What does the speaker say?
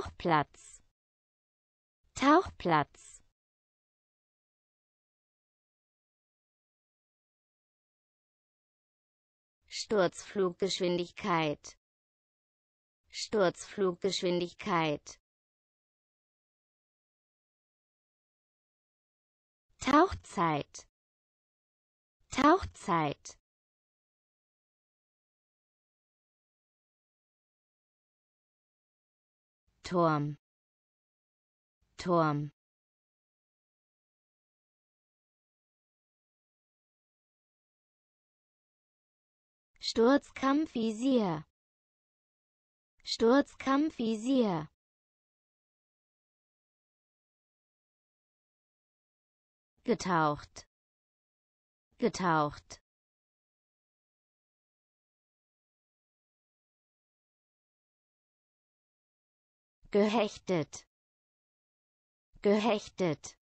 Tauchplatz Tauchplatz Sturzfluggeschwindigkeit Sturzfluggeschwindigkeit Tauchzeit Tauchzeit Turm Turm Sturzkampfvisier Sturzkampfvisier getaucht getaucht gehechtet gehechtet